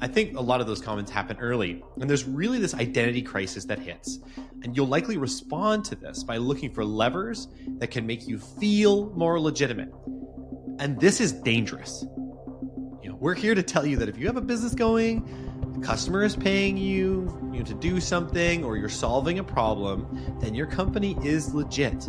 I think a lot of those comments happen early, and there's really this identity crisis that hits. And you'll likely respond to this by looking for levers that can make you feel more legitimate. And this is dangerous. You know, we're here to tell you that if you have a business going, a customer is paying you, you know, to do something, or you're solving a problem, then your company is legit.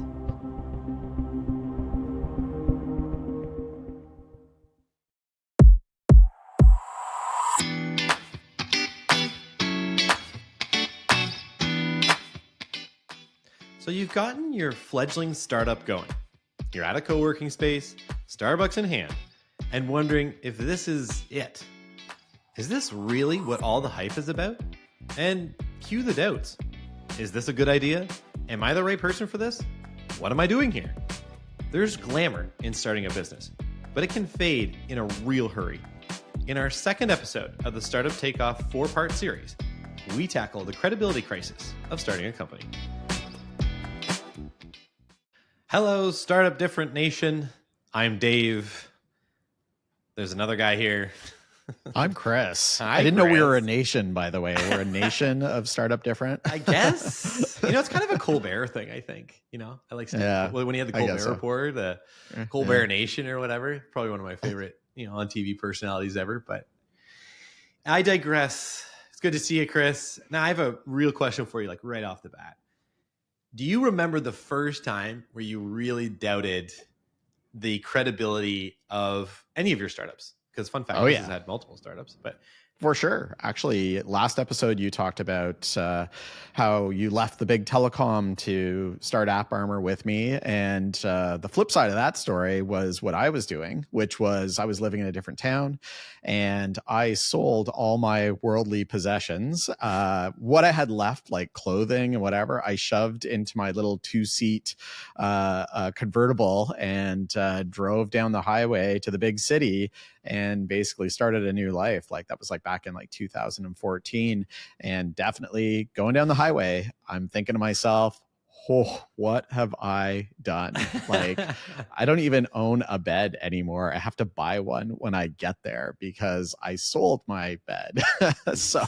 you've gotten your fledgling startup going. You're at a co working space, Starbucks in hand, and wondering if this is it. Is this really what all the hype is about? And cue the doubts. Is this a good idea? Am I the right person for this? What am I doing here? There's glamour in starting a business, but it can fade in a real hurry. In our second episode of the Startup Takeoff four part series, we tackle the credibility crisis of starting a company. Hello, Startup Different Nation. I'm Dave. There's another guy here. I'm Chris. Hi, I didn't Chris. know we were a nation, by the way. We're a nation of Startup Different. I guess. You know, it's kind of a Colbert thing, I think. You know, I like yeah, when he had the Colbert so. Report, the Colbert yeah. Nation or whatever. Probably one of my favorite, you know, on TV personalities ever. But I digress. It's good to see you, Chris. Now, I have a real question for you, like right off the bat. Do you remember the first time where you really doubted the credibility of any of your startups? Because fun fact, oh, yeah. has had multiple startups, but for sure. Actually, last episode you talked about uh, how you left the big telecom to start App Armor with me, and uh, the flip side of that story was what I was doing, which was I was living in a different town, and I sold all my worldly possessions. Uh, what I had left, like clothing and whatever, I shoved into my little two-seat uh, uh, convertible and uh, drove down the highway to the big city, and basically started a new life. Like that was like back in like 2014 and definitely going down the highway i'm thinking to myself oh, what have I done? Like, I don't even own a bed anymore. I have to buy one when I get there because I sold my bed. so,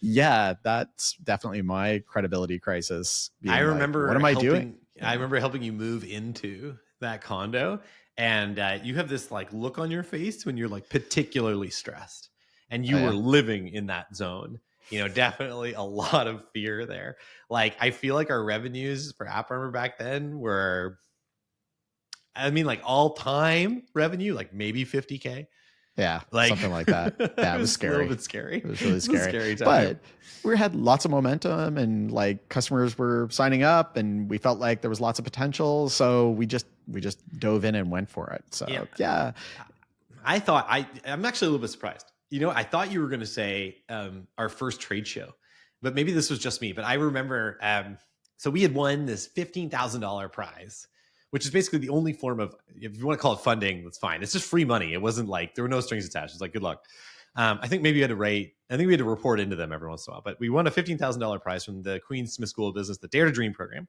yeah, that's definitely my credibility crisis. I remember, like, what am I doing? I remember helping you move into that condo, and uh, you have this like look on your face when you're like particularly stressed and you oh, yeah. were living in that zone you know definitely a lot of fear there like i feel like our revenues for app back then were i mean like all time revenue like maybe 50k yeah, like, something like that. That yeah, was, was, scary. A little bit scary. It was really scary. Was scary but we had lots of momentum, and like customers were signing up, and we felt like there was lots of potential. So we just we just dove in and went for it. So yeah, yeah. I thought I I'm actually a little bit surprised you know, I thought you were going to say um, our first trade show, but maybe this was just me. But I remember, um, so we had won this fifteen thousand dollar prize, which is basically the only form of, if you want to call it funding, that's fine. It's just free money. It wasn't like there were no strings attached. It's like good luck. Um, I think maybe we had to rate. I think we had to report into them every once in a while. But we won a fifteen thousand dollar prize from the Queen Smith School of Business, the Dare to Dream program,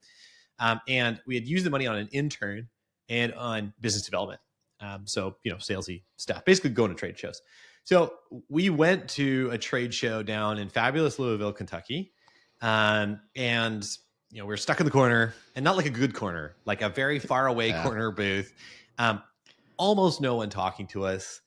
um, and we had used the money on an intern and on business development. Um, so you know, salesy stuff, basically going to trade shows. So we went to a trade show down in fabulous Louisville, Kentucky, um, and you know we were stuck in the corner, and not like a good corner, like a very far away yeah. corner booth. Um, almost no one talking to us.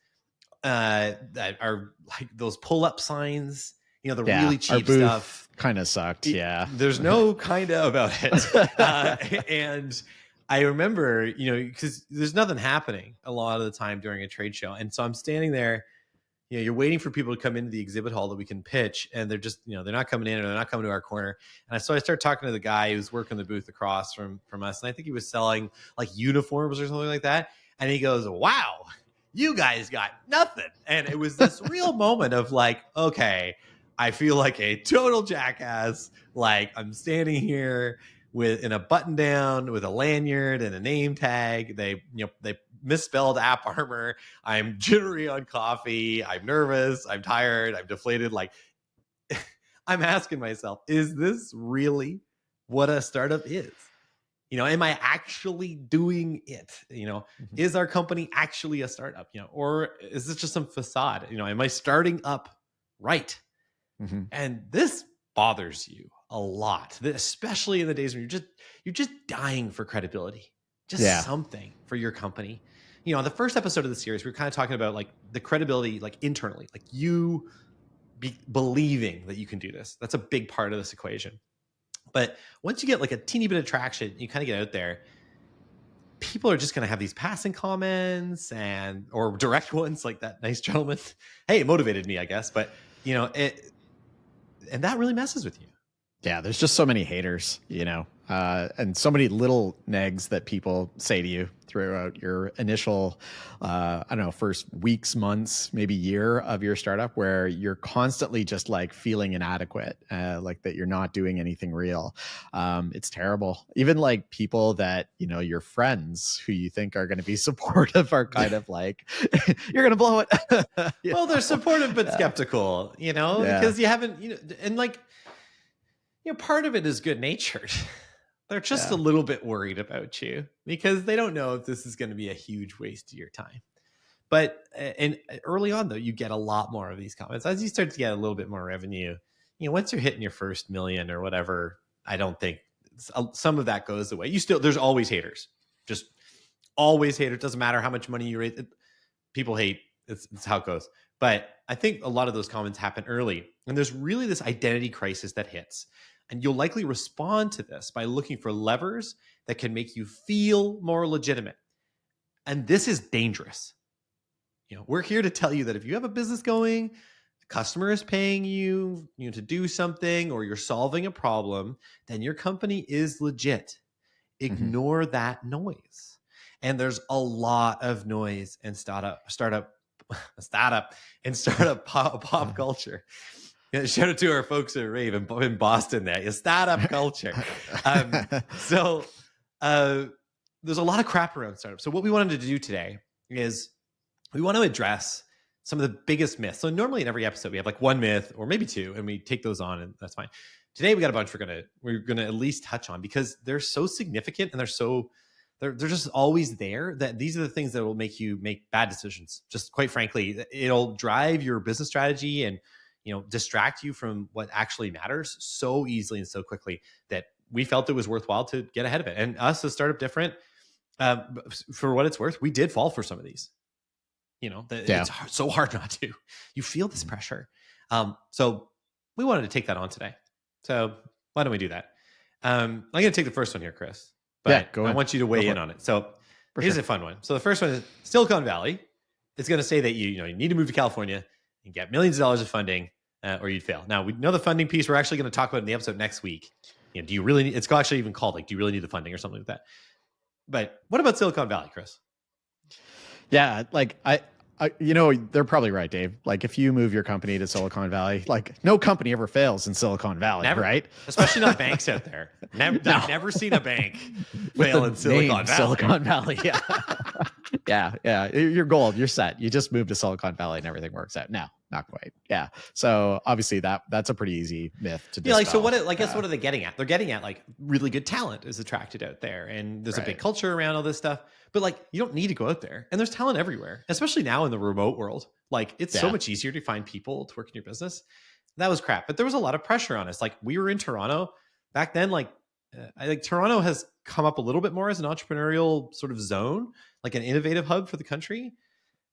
Uh, that are like those pull up signs you know the yeah, really cheap stuff kind of sucked yeah there's no kind of about it uh, and i remember you know because there's nothing happening a lot of the time during a trade show and so i'm standing there you know, you're waiting for people to come into the exhibit hall that we can pitch, and they're just, you know, they're not coming in or they're not coming to our corner. And so I started talking to the guy who's working the booth across from from us, and I think he was selling like uniforms or something like that. And he goes, "Wow, you guys got nothing." And it was this real moment of like, okay, I feel like a total jackass. Like I'm standing here with in a button down with a lanyard and a name tag. They you know they misspelled app armor. I'm jittery on coffee. I'm nervous. I'm tired. I'm deflated. Like, I'm asking myself, is this really what a startup is? You know, am I actually doing it? You know, mm-hmm. is our company actually a startup? You know, or is this just some facade? You know, am I starting up right? Mm-hmm. And this bothers you a lot, especially in the days when you're just you're just dying for credibility, just yeah. something for your company you know, on the first episode of the series, we were kind of talking about like the credibility, like internally, like you be believing that you can do this. That's a big part of this equation. But once you get like a teeny bit of traction, you kind of get out there. People are just going to have these passing comments and or direct ones like that nice gentleman. Hey, it motivated me, I guess. But you know, it and that really messes with you. Yeah, there's just so many haters, you know uh, and so many little nags that people say to you throughout your initial, uh, I don't know, first weeks, months, maybe year of your startup, where you're constantly just like feeling inadequate, uh, like that you're not doing anything real. Um, it's terrible. Even like people that, you know, your friends who you think are going to be supportive are kind of like, you're going to blow it. well, know? they're supportive, but yeah. skeptical, you know, yeah. because you haven't, you know, and like, you know, part of it is good natured. They're just yeah. a little bit worried about you because they don't know if this is going to be a huge waste of your time. But and uh, early on though, you get a lot more of these comments as you start to get a little bit more revenue. You know, once you're hitting your first million or whatever, I don't think some of that goes away. You still there's always haters, just always haters. Doesn't matter how much money you raise, people hate. It's, it's how it goes. But I think a lot of those comments happen early, and there's really this identity crisis that hits. And you'll likely respond to this by looking for levers that can make you feel more legitimate. And this is dangerous. You know, we're here to tell you that if you have a business going, the customer is paying you, you know, to do something or you're solving a problem, then your company is legit. Mm-hmm. Ignore mm-hmm. that noise. And there's a lot of noise in startup startup startup and startup pop, pop mm-hmm. culture. Yeah, shout out to our folks at Rave in, in Boston there. Your startup culture. um, so uh, there's a lot of crap around startups. So what we wanted to do today is we want to address some of the biggest myths. So normally in every episode we have like one myth or maybe two, and we take those on, and that's fine. Today we got a bunch we're gonna we're gonna at least touch on because they're so significant and they're so they're they're just always there. That these are the things that will make you make bad decisions. Just quite frankly, it'll drive your business strategy and you know distract you from what actually matters so easily and so quickly that we felt it was worthwhile to get ahead of it. And us as startup different, uh, for what it's worth, we did fall for some of these. You know, the, yeah. it's hard, so hard not to. You feel this mm-hmm. pressure. Um, so we wanted to take that on today. So why don't we do that? Um, I'm going to take the first one here, Chris. But yeah, go I want you to weigh in on it. So for here's sure. a fun one. So the first one is Silicon Valley. It's going to say that you you know you need to move to California and get millions of dollars of funding uh, or you'd fail. Now we know the funding piece. We're actually going to talk about in the episode next week. You know, do you really? Need, it's actually even called like, do you really need the funding or something like that? But what about Silicon Valley, Chris? Yeah, like I, I, you know, they're probably right, Dave. Like, if you move your company to Silicon Valley, like, no company ever fails in Silicon Valley, never. right? Especially not banks out there. Never, no. I've never seen a bank fail in Silicon Valley. Silicon Valley, yeah, yeah, yeah. You're gold. You're set. You just move to Silicon Valley, and everything works out. Now, not quite. Yeah. So obviously that that's a pretty easy myth to dispel. Yeah, like so what like, I guess uh, what are they getting at? They're getting at like really good talent is attracted out there and there's right. a big culture around all this stuff. But like you don't need to go out there. And there's talent everywhere, especially now in the remote world. Like it's yeah. so much easier to find people to work in your business. That was crap. But there was a lot of pressure on us. Like we were in Toronto back then like uh, I think Toronto has come up a little bit more as an entrepreneurial sort of zone, like an innovative hub for the country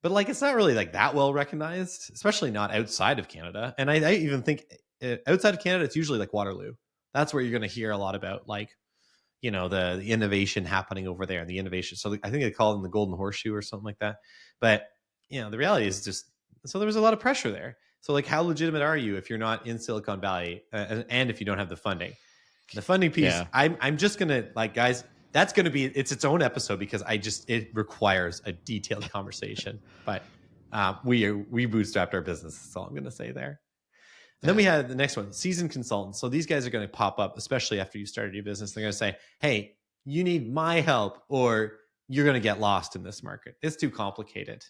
but like it's not really like that well recognized, especially not outside of Canada. And I, I even think eh, outside of Canada, it's usually like Waterloo. That's where you're going to hear a lot about like you know the, the innovation happening over there and the innovation so i think they call them the golden horseshoe or something like that but you know the reality is just so there was a lot of pressure there so like how legitimate are you if you're not in silicon valley uh, and if you don't have the funding the funding piece yeah. i'm i'm just going to like guys that's going to be it's its own episode because I just it requires a detailed conversation. But uh, we we bootstrapped our business. That's all I'm going to say there. And then we had the next one, seasoned consultants. So these guys are going to pop up, especially after you started your business. They're going to say, "Hey, you need my help, or you're going to get lost in this market. It's too complicated."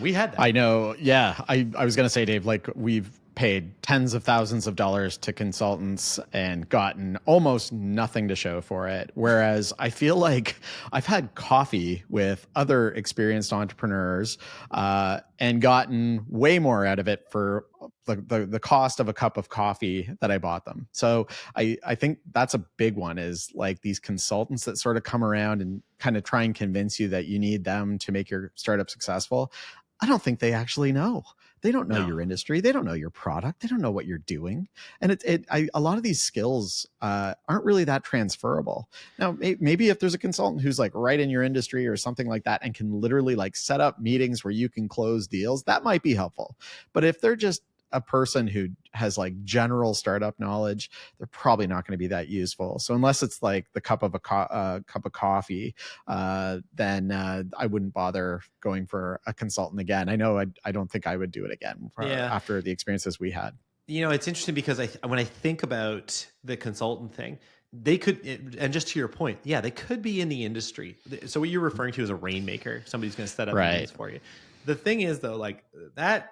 We had that. I know. Yeah, I I was going to say, Dave. Like we've paid tens of thousands of dollars to consultants and gotten almost nothing to show for it. Whereas I feel like I've had coffee with other experienced entrepreneurs uh, and gotten way more out of it for the, the, the cost of a cup of coffee that I bought them. So I, I think that's a big one is like these consultants that sort of come around and kind of try and convince you that you need them to make your startup successful. I don't think they actually know. They don't know no. your industry. They don't know your product. They don't know what you're doing. And it, it I, a lot of these skills uh, aren't really that transferable. Now, maybe if there's a consultant who's like right in your industry or something like that and can literally like set up meetings where you can close deals, that might be helpful. But if they're just a person who has like general startup knowledge, they're probably not going to be that useful. So unless it's like the cup of a co- uh, cup of coffee, uh, then uh, I wouldn't bother going for a consultant again. I know I, I don't think I would do it again for, yeah. after the experiences we had. You know, it's interesting because I when I think about the consultant thing, they could and just to your point yeah they could be in the industry so what you're referring to is a rainmaker somebody's going to set up right. for you the thing is though like that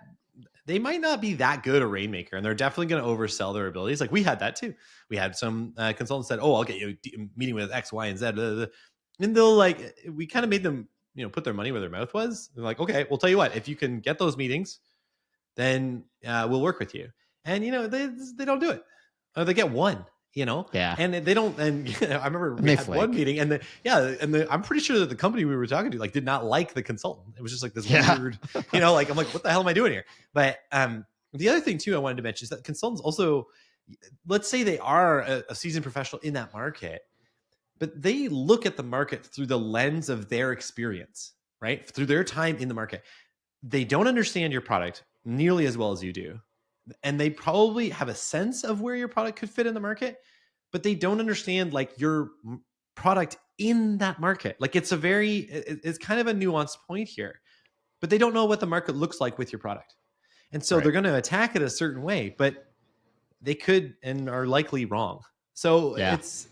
they might not be that good a rainmaker, and they're definitely going to oversell their abilities. Like we had that too. We had some uh, consultants said, "Oh, I'll get you a meeting with X, Y, and Z," and they'll like eh, we kind of made them you know put their money where their mouth was. They're like, "Okay, we'll tell you what. If you can get those meetings, then uh, we'll work with you." And you know they they don't do it. Or uh, they get one you know yeah and they don't and i remember we had one meeting and the, yeah and the, i'm pretty sure that the company we were talking to like did not like the consultant it was just like this yeah. weird you know like i'm like what the hell am i doing here but um the other thing too i wanted to mention is that consultants also let's say they are a, a seasoned professional in that market but they look at the market through the lens of their experience right through their time in the market they don't understand your product nearly as well as you do and they probably have a sense of where your product could fit in the market but they don't understand like your product in that market like it's a very it's kind of a nuanced point here but they don't know what the market looks like with your product and so right. they're going to attack it a certain way but they could and are likely wrong so yeah. it's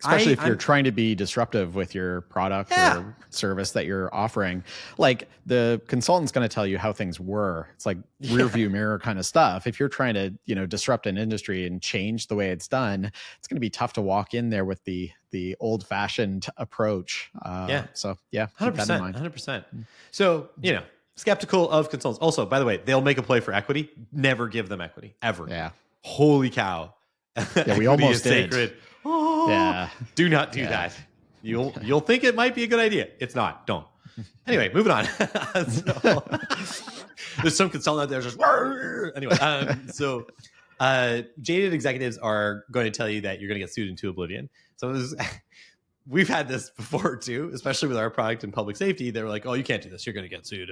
especially I, if you're I'm, trying to be disruptive with your product yeah. or service that you're offering like the consultant's going to tell you how things were it's like yeah. rear view mirror kind of stuff if you're trying to you know disrupt an industry and change the way it's done it's going to be tough to walk in there with the the old fashioned approach uh, yeah so yeah 100% 100% mm. so you know skeptical of consultants also by the way they'll make a play for equity never give them equity ever yeah holy cow yeah we almost did sacred oh, yeah. do not do yeah. that. You'll you'll think it might be a good idea. It's not. Don't. Anyway, moving on. so, there's some consultant out there just anyway. Um, so uh, jaded executives are going to tell you that you're going to get sued into oblivion. So this, we've had this before too, especially with our product in public safety. They were like, "Oh, you can't do this. You're going to get sued."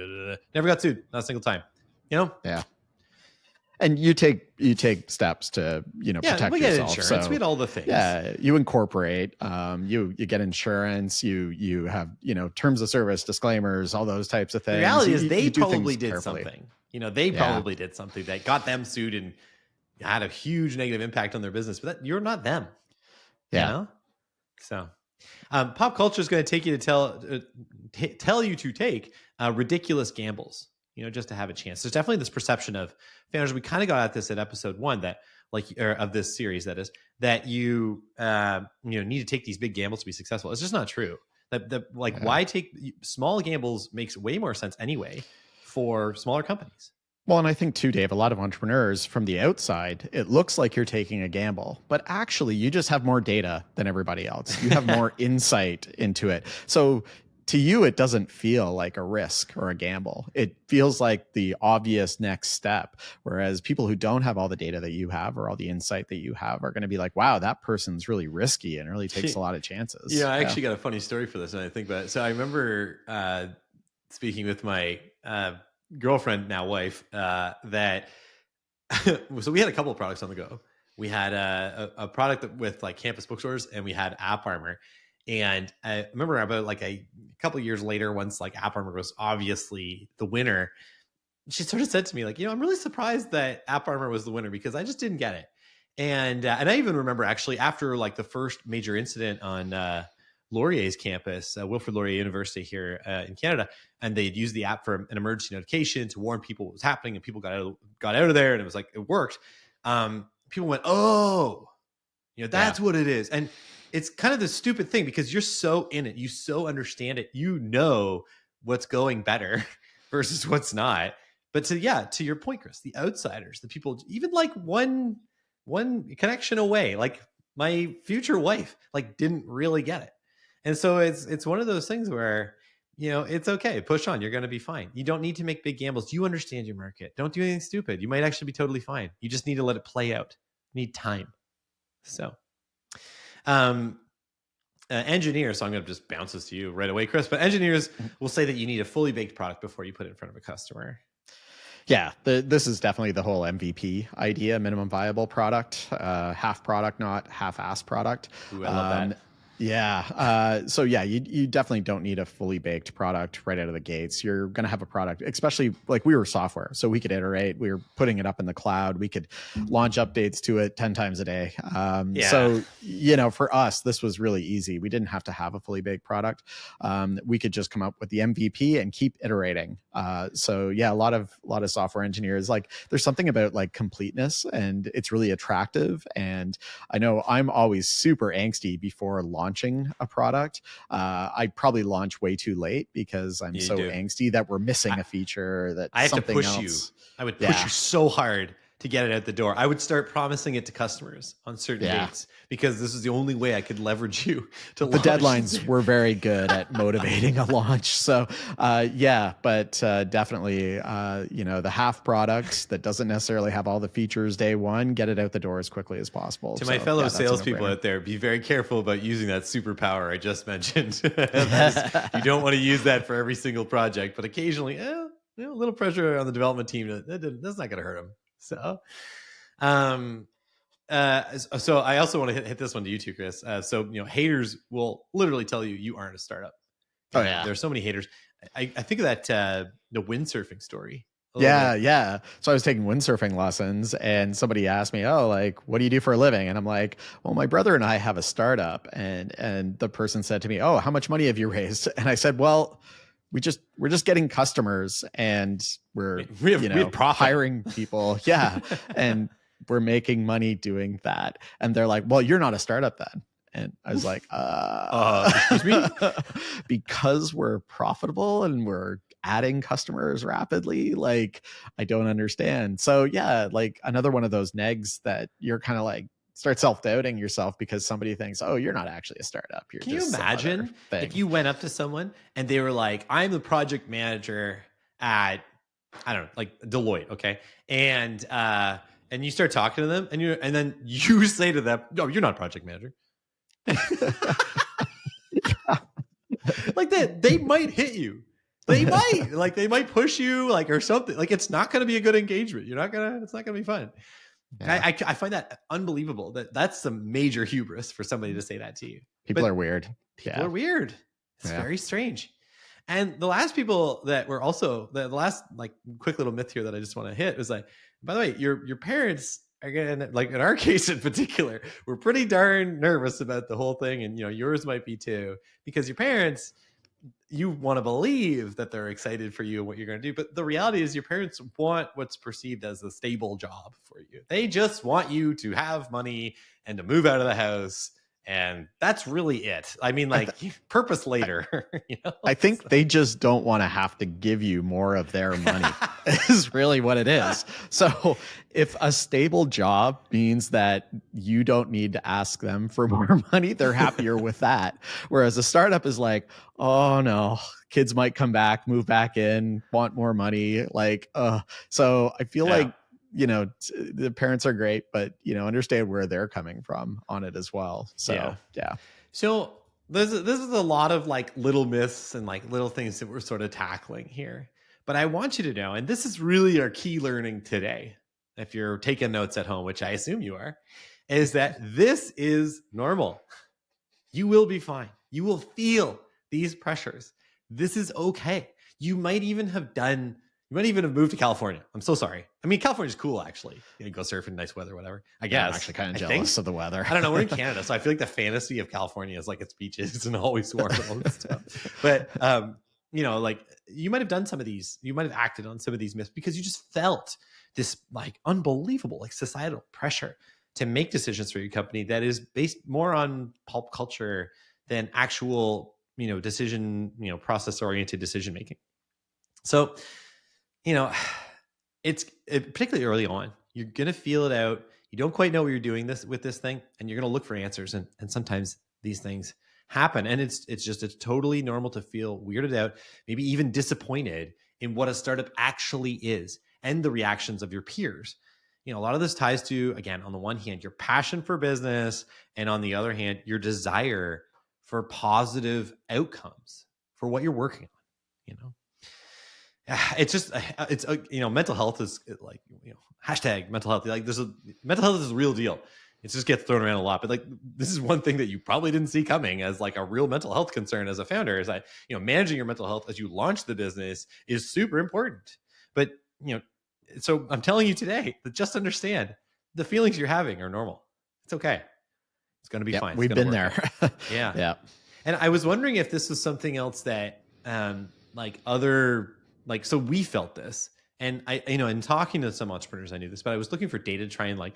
Never got sued, not a single time. You know? Yeah and you take you take steps to you know yeah, protect we yourself. Get insurance. So, we get all the things. Yeah, you incorporate. Um, you you get insurance. You you have you know terms of service, disclaimers, all those types of things. The reality you, is they probably did carefully. something. You know, they yeah. probably did something that got them sued and had a huge negative impact on their business. But that, you're not them. Yeah. You know? So, um, pop culture is going to take you to tell uh, t- tell you to take uh, ridiculous gambles you know, just to have a chance. There's definitely this perception of founders. We kind of got at this in episode one that like or of this series that is that you uh, you know need to take these big gambles to be successful. It's just not true. That the like yeah. why take small gambles makes way more sense anyway for smaller companies. Well, and I think too, Dave, a lot of entrepreneurs from the outside, it looks like you're taking a gamble, but actually you just have more data than everybody else. You have more insight into it. So to you it doesn't feel like a risk or a gamble it feels like the obvious next step whereas people who don't have all the data that you have or all the insight that you have are going to be like wow that person's really risky and really takes a lot of chances yeah i actually yeah. got a funny story for this and i think about it so i remember uh, speaking with my uh, girlfriend now wife uh, that so we had a couple products on the go we had a, uh, a, a product with like campus bookstores and we had app armor and I remember about like a, a couple years later, once like AppArmor was obviously the winner, she sort of said to me like, you know, I'm really surprised that App Armor was the winner because I just didn't get it. And uh, and I even remember actually after like the first major incident on uh, Laurier's campus, uh, Wilfrid Laurier University here uh, in Canada, and they had used the app for an emergency notification to warn people what was happening, and people got out of, got out of there, and it was like it worked. Um, people went, oh, you know, that's yeah. what it is, and it's kind of the stupid thing because you're so in it, you so understand it, you know what's going better versus what's not. But to yeah, to your point, Chris, the outsiders, the people, even like one one connection away, like my future wife, like didn't really get it, and so it's it's one of those things where you know it's okay, push on, you're going to be fine. You don't need to make big gambles. You understand your market. Don't do anything stupid. You might actually be totally fine. You just need to let it play out. You need time. So. Um, uh, engineers, so I'm going to just bounce this to you right away, Chris. But engineers mm-hmm. will say that you need a fully baked product before you put it in front of a customer. Yeah, the, this is definitely the whole MVP idea, minimum viable product, uh, half product, not half ass product. Ooh, I love um, that yeah. Uh, so yeah, you you definitely don't need a fully baked product right out of the gates. You're going to have a product, especially like we were software, so we could iterate. We were putting it up in the cloud. We could launch updates to it ten times a day. Um, yeah. So you know, for us, this was really easy. We didn't have to have a fully baked product. Um, we could just come up with the MVP and keep iterating. Uh, so yeah, a lot of a lot of software engineers like there's something about like completeness, and it's really attractive. And I know I'm always super angsty before launch launching a product. Uh, I probably launch way too late because I'm you so do. angsty that we're missing I, a feature that I have to push else. you. I would push yeah. you so hard to get it out the door. I would start promising it to customers on certain yeah. dates because this is the only way I could leverage you to. The launch. deadlines were very good at motivating a launch. So, uh, yeah, but uh, definitely, uh, you know, the half product that doesn't necessarily have all the features day one, get it out the door as quickly as possible. To so, my fellow yeah, salespeople out there, be very careful about using that superpower I just mentioned. is, you don't want to use that for every single project, but occasionally, eh, you know, a little pressure on the development team. That, that, that's not going to hurt them so, um, uh, uh, so I also want to hit, hit this one to you too, Chris. Uh, so you know, haters will literally tell you you aren't a startup. Oh yeah, there's so many haters. I, I think of that uh, the windsurfing story. Yeah, bit. yeah. So I was taking windsurfing lessons, and somebody asked me, "Oh, like, what do you do for a living?" And I'm like, "Well, my brother and I have a startup." And and the person said to me, "Oh, how much money have you raised?" And I said, "Well." we just we're just getting customers and we're we have, you know, we have hiring people yeah and we're making money doing that and they're like well you're not a startup then and i was like uh, uh excuse me because we're profitable and we're adding customers rapidly like i don't understand so yeah like another one of those negs that you're kind of like start self-doubting yourself because somebody thinks oh you're not actually a startup you're can you imagine if you went up to someone and they were like i'm the project manager at i don't know like deloitte okay and uh and you start talking to them and you and then you say to them no you're not project manager like that they might hit you they might like they might push you like or something like it's not going to be a good engagement you're not gonna it's not gonna be fun yeah. I, I, I, find that unbelievable. That that's some major hubris for somebody to say that to you. People but are weird. People yeah. are weird. It's yeah. very strange. And the last people that were also the, the last like quick little myth here that I just want to hit was like, by the way, your your parents are like in our case in particular, we're pretty darn nervous about the whole thing, and you know yours might be too because your parents you want to believe that they're excited for you and what you're going to do but the reality is your parents want what's perceived as a stable job for you they just want you to have money and to move out of the house and that's really it. I mean, like purpose later. you know? I think so. they just don't want to have to give you more of their money. is really what it is. So, if a stable job means that you don't need to ask them for more money, they're happier with that. Whereas a startup is like, oh no, kids might come back, move back in, want more money. Like, uh, so I feel yeah. like you know the parents are great but you know understand where they're coming from on it as well so yeah, yeah. so this this is a lot of like little myths and like little things that we're sort of tackling here but i want you to know and this is really our key learning today if you're taking notes at home which i assume you are is that this is normal you will be fine you will feel these pressures this is okay you might even have done you might even have moved to California. I'm so sorry. I mean, California's cool, actually. You can go surfing, nice weather, whatever. I guess. I'm actually kind of jealous of the weather. I don't know. We're in Canada, so I feel like the fantasy of California is like its beaches and always warm and all this stuff. But um, you know, like you might have done some of these. You might have acted on some of these myths because you just felt this like unbelievable like societal pressure to make decisions for your company that is based more on pulp culture than actual you know decision you know process oriented decision making so you know, it's it, particularly early on, you're going to feel it out. You don't quite know what you're doing this with this thing, and you're going to look for answers. And, and sometimes these things happen. And it's, it's just, it's totally normal to feel weirded out, maybe even disappointed in what a startup actually is and the reactions of your peers. You know, a lot of this ties to, again, on the one hand, your passion for business, and on the other hand, your desire for positive outcomes for what you're working on, you know? it's just it's uh, you know mental health is uh, like you know hashtag mental health like there's a mental health is a real deal it just gets thrown around a lot but like this is one thing that you probably didn't see coming as like a real mental health concern as a founder is that you know managing your mental health as you launch the business is super important but you know so i'm telling you today that just understand the feelings you're having are normal it's okay it's going to be yep, fine we've been work. there yeah yeah and i was wondering if this was something else that um like other like so we felt this and i you know in talking to some entrepreneurs i knew this but i was looking for data to try and like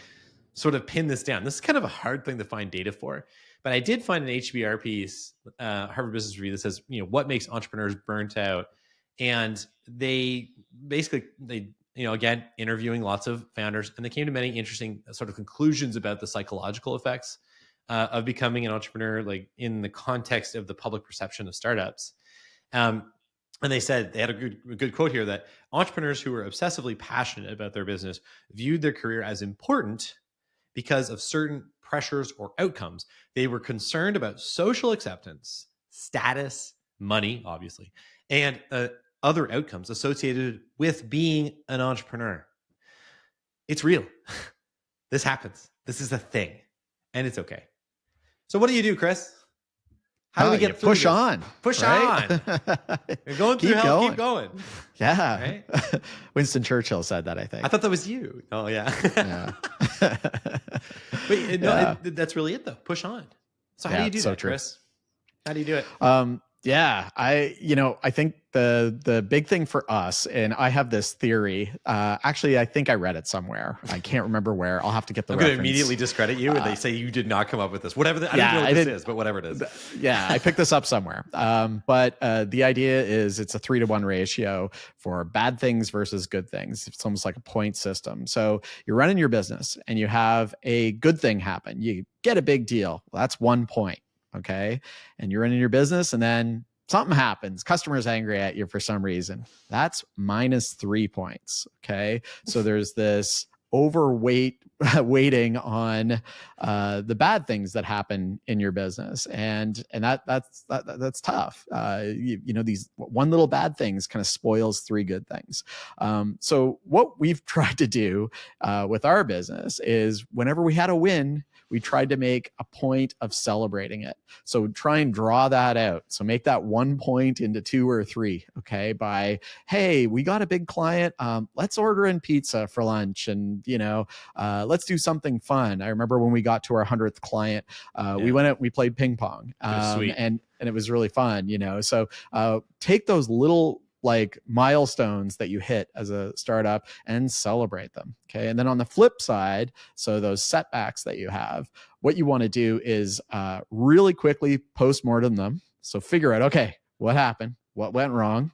sort of pin this down this is kind of a hard thing to find data for but i did find an hbr piece uh, harvard business review that says you know what makes entrepreneurs burnt out and they basically they you know again interviewing lots of founders and they came to many interesting uh, sort of conclusions about the psychological effects uh, of becoming an entrepreneur like in the context of the public perception of startups um, and they said they had a good, a good quote here that entrepreneurs who were obsessively passionate about their business viewed their career as important because of certain pressures or outcomes. They were concerned about social acceptance, status, money, obviously, and uh, other outcomes associated with being an entrepreneur. It's real. this happens. This is a thing, and it's okay. So, what do you do, Chris? How do we get push this? on? Push right? on. You're going through keep hell. Going. Keep going. Yeah. Right? Winston Churchill said that. I think. I thought that was you. Oh yeah. yeah. but no, yeah. It, that's really it though. Push on. So how yeah, do you do so that, true. Chris? How do you do it? Um, yeah, I you know I think the the big thing for us, and I have this theory. Uh, actually, I think I read it somewhere. I can't remember where. I'll have to get the. I'm going to immediately discredit you, and they uh, say you did not come up with this. Whatever. The, I yeah, don't know what I this did, is, but whatever it is. Yeah, I picked this up somewhere. Um, but uh, the idea is it's a three to one ratio for bad things versus good things. It's almost like a point system. So you're running your business, and you have a good thing happen. You get a big deal. Well, that's one point Okay. And you're running your business and then something happens customers angry at you for some reason that's minus three points okay so there's this overweight waiting on uh, the bad things that happen in your business and and that that's that, that's tough uh, you, you, know these one little bad things kind of spoils three good things um, so what we've tried to do uh, with our business is whenever we had a win we tried to make a point of celebrating it so try and draw that out so make that one point into two or three okay by hey we got a big client um, let's order in pizza for lunch and you know uh, let's do something fun. I remember when we got to our hundredth client, uh, yeah. we went out, we played ping pong, um, and and it was really fun, you know. So uh, take those little like milestones that you hit as a startup and celebrate them. Okay. And then on the flip side, so those setbacks that you have, what you want to do is uh, really quickly postmortem them. So figure out, okay, what happened? What went wrong?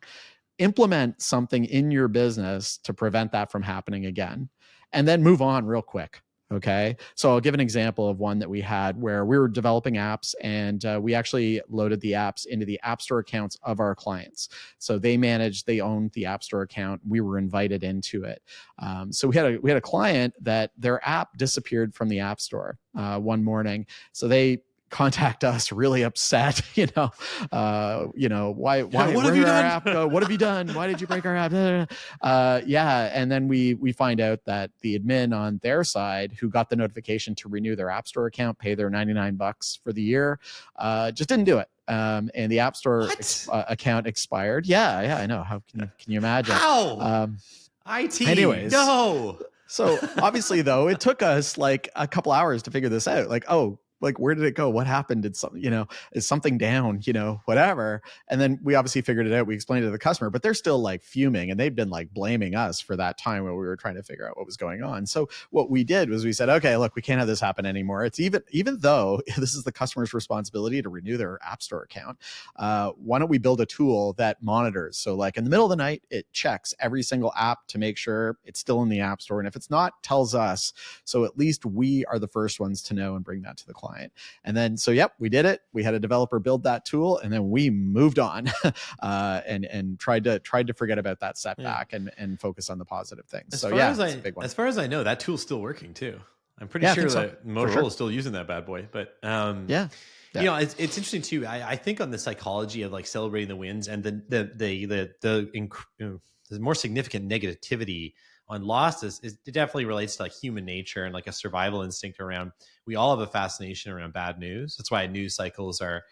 Implement something in your business to prevent that from happening again and then move on real quick. Okay. So I'll give an example of one that we had where we were developing apps and uh, we actually loaded the apps into the App Store accounts of our clients. So they managed, they owned the App Store account. We were invited into it. Um, so we had a we had a client that their app disappeared from the App Store uh, one morning. So they contact us really upset, you know, uh, you know, why, why, yeah, what, have you done? App, uh, what have you done? Why did you break our app? Uh, yeah. And then we, we find out that the admin on their side who got the notification to renew their app store account, pay their 99 bucks for the year, uh, just didn't do it. Um, and the app store ex- uh, account expired. Yeah. Yeah. I know. How can you, can you imagine? How? Um, IT. Anyways. No. So obviously, though, it took us like a couple hours to figure this out. Like, oh, like where did it go what happened did something you know is something down you know whatever and then we obviously figured it out we explained it to the customer but they're still like fuming and they've been like blaming us for that time when we were trying to figure out what was going on so what we did was we said okay look we can't have this happen anymore it's even even though this is the customer's responsibility to renew their app store account uh, why don't we build a tool that monitors so like in the middle of the night it checks every single app to make sure it's still in the app store and if it's not tells us so at least we are the first ones to know and bring that to the client client. And then, so yep, we did it. We had a developer build that tool, and then we moved on uh, and and tried to tried to forget about that setback yeah. and and focus on the positive things. As so yeah, as, as far as I know, that tool's still working too. I'm pretty yeah, sure that so. Motorola sure. is still using that bad boy. But um, yeah. yeah. You know, it's, it's interesting too. I, I, think on the psychology of like celebrating the wins and the the the the, the, inc- uh, the more significant negativity on losses is, it definitely relates to like human nature and like a survival instinct around. We all have a fascination around bad news. That's why news cycles are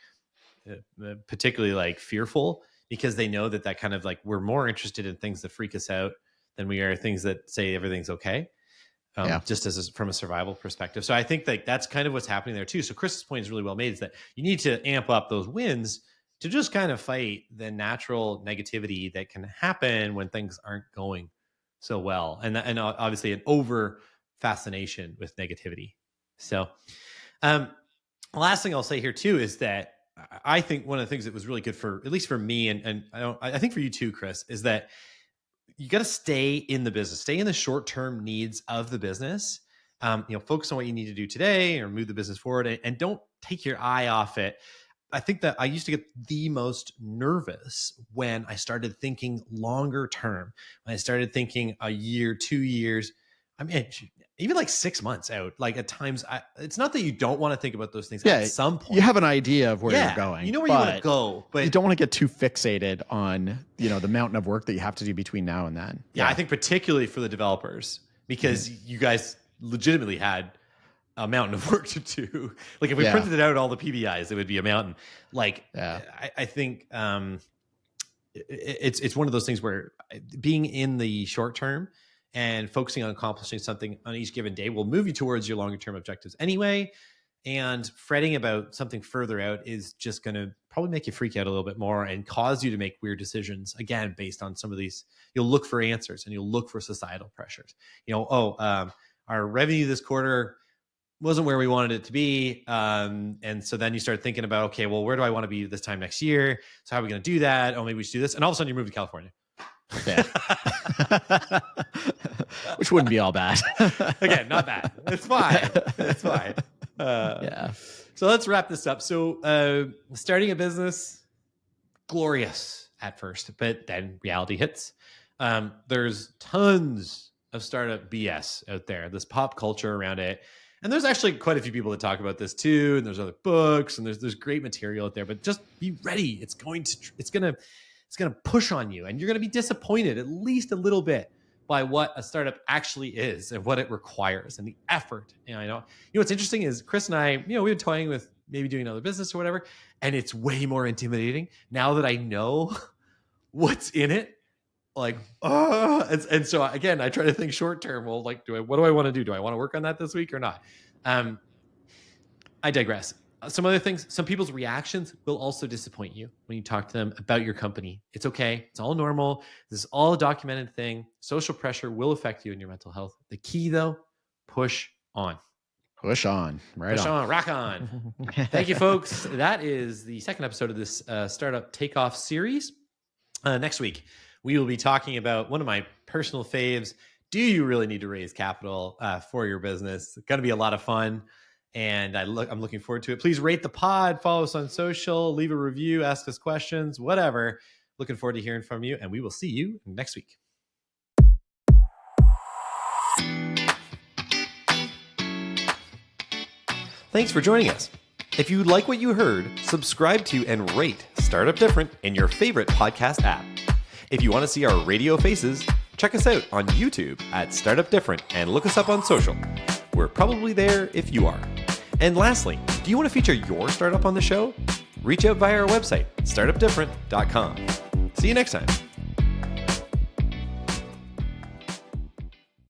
uh, uh, particularly like fearful because they know that that kind of like we're more interested in things that freak us out than we are things that say everything's okay. Um, yeah. just as a, from a survival perspective. So I think like that's kind of what's happening there too. So Chris's point is really well made is that you need to amp up those wins to just kind of fight the natural negativity that can happen when things aren't going so well, and and uh, obviously an over fascination with negativity. So, um, last thing I'll say here too is that I think one of the things that was really good for at least for me and and I, I think for you too, Chris, is that you got to stay in the business, stay in the short term needs of the business. Um, you know, focus on what you need to do today or move the business forward, and, and don't take your eye off it I think that I used to get the most nervous when I started thinking longer term, when I started thinking a year, two years. I mean, even like six months out. Like at times, I, it's not that you don't want to think about those things. Yeah, at some point, you have an idea of where yeah, you're going. You know where you want to go, but you don't want to get too fixated on you know the mountain of work that you have to do between now and then. Yeah, yeah. I think particularly for the developers because mm-hmm. you guys legitimately had a mountain of work to do. like if we yeah. printed it out all the PBIs, it would be a mountain. Like yeah. I, I, think um, it, it's it's one of those things where being in the short term and focusing on accomplishing something on each given day will move you towards your longer term objectives anyway. And fretting about something further out is just going to probably make you freak out a little bit more and cause you to make weird decisions again based on some of these. You'll look for answers and you'll look for societal pressures. You know, oh, um, our revenue this quarter wasn't where we wanted it to be. Um, and so then you start thinking about, okay, well, where do I want to be this time next year? So how are we going to do that? Oh, maybe we should do this. And all of a sudden you move to California. Yeah. Which wouldn't be all bad. Again, not bad. It's fine. It's fine. Uh, yeah. So let's wrap this up. So uh, starting a business, glorious at first, but then reality hits. Um, there's tons of startup BS out there, this pop culture around it and there's actually quite a few people that talk about this too. And there's other books and there's there's great material out there. But just be ready. It's going to it's gonna it's gonna push on you, and you're gonna be disappointed at least a little bit by what a startup actually is and what it requires and the effort. And I know, you know, what's interesting is Chris and I, you know, we've been toying with maybe doing another business or whatever, and it's way more intimidating now that I know what's in it like uh and, and so again i try to think short term well like do i what do i want to do do i want to work on that this week or not um i digress uh, some other things some people's reactions will also disappoint you when you talk to them about your company it's okay it's all normal this is all a documented thing social pressure will affect you and your mental health the key though push on push on right push on, on rock on thank you folks that is the second episode of this uh, startup takeoff series uh, next week we will be talking about one of my personal faves. Do you really need to raise capital uh, for your business? It's going to be a lot of fun. And I look, I'm looking forward to it. Please rate the pod, follow us on social, leave a review, ask us questions, whatever. Looking forward to hearing from you, and we will see you next week. Thanks for joining us. If you like what you heard, subscribe to and rate Startup Different in your favorite podcast app. If you want to see our radio faces, check us out on YouTube at Startup Different and look us up on social. We're probably there if you are. And lastly, do you want to feature your startup on the show? Reach out via our website, startupdifferent.com. See you next time.